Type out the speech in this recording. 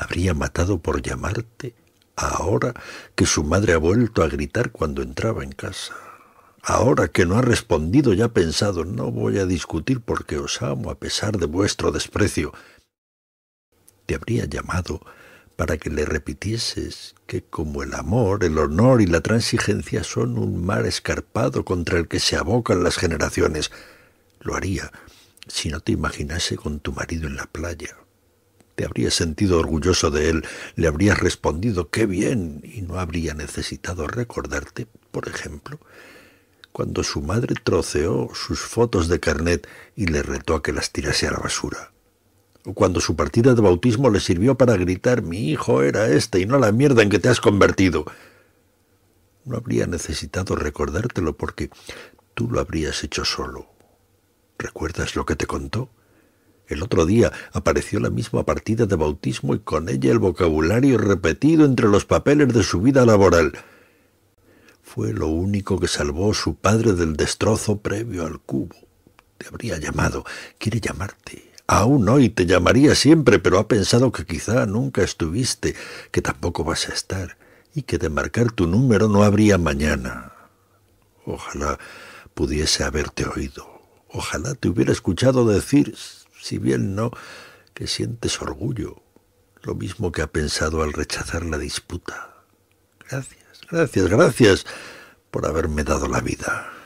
habría matado por llamarte ahora que su madre ha vuelto a gritar cuando entraba en casa. Ahora que no ha respondido ya pensado, no voy a discutir porque os amo a pesar de vuestro desprecio. Te habría llamado para que le repitieses que como el amor, el honor y la transigencia son un mar escarpado contra el que se abocan las generaciones, lo haría si no te imaginase con tu marido en la playa, le habrías sentido orgulloso de él, le habrías respondido qué bien y no habría necesitado recordarte, por ejemplo, cuando su madre troceó sus fotos de carnet y le retó a que las tirase a la basura. O cuando su partida de bautismo le sirvió para gritar mi hijo era este y no la mierda en que te has convertido. No habría necesitado recordártelo porque tú lo habrías hecho solo. ¿Recuerdas lo que te contó? El otro día apareció la misma partida de bautismo y con ella el vocabulario repetido entre los papeles de su vida laboral. Fue lo único que salvó su padre del destrozo previo al cubo. Te habría llamado, quiere llamarte. Aún hoy te llamaría siempre, pero ha pensado que quizá nunca estuviste, que tampoco vas a estar, y que de marcar tu número no habría mañana. Ojalá pudiese haberte oído. Ojalá te hubiera escuchado decir si bien no, que sientes orgullo, lo mismo que ha pensado al rechazar la disputa. Gracias, gracias, gracias por haberme dado la vida.